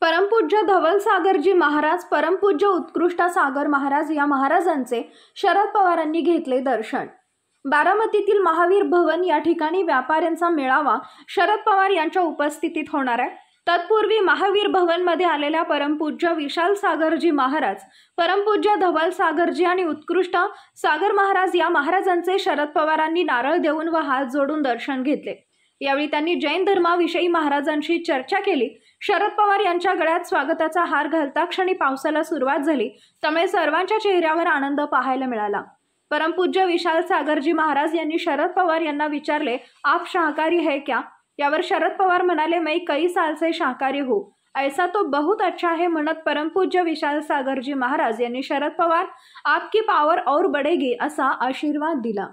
परमपूज्य धवल सागरजी महाराज परमपूज्य उत्कृष्ट सागर महाराज या महाराजांचे शरद पवारांनी घेतले दर्शन बारामतीतील महावीर भवन या ठिकाणी व्यापाऱ्यांचा मेळावा शरद पवार यांच्या उपस्थितीत होणार आहे तत्पूर्वी महावीर भवनमध्ये आलेल्या परमपूज्य विशाल सागरजी महाराज परमपूज्य धवल सागरजी आणि उत्कृष्ट सागर महाराज या महाराजांचे शरद पवारांनी नारळ देऊन व हात जोडून दर्शन घेतले यावेळी त्यांनी जैन धर्माविषयी महाराजांशी चर्चा केली शरद पवार यांच्या गळ्यात स्वागताचा हार घालता क्षणी पावसाला सुरुवात झाली त्यामुळे सर्वांच्या चेहऱ्यावर आनंद पाहायला मिळाला परमपूज्य विशाल सागरजी महाराज यांनी शरद पवार यांना विचारले आप शाकाहारी है क्या यावर शरद पवार म्हणाले मैं कई साल से शाकाहारी हो ऐसा तो बहुत अच्छा है म्हणत परमपूज्य विशाल सागरजी महाराज यांनी शरद पवार आपकी पावर और बढेगी असा आशीर्वाद दिला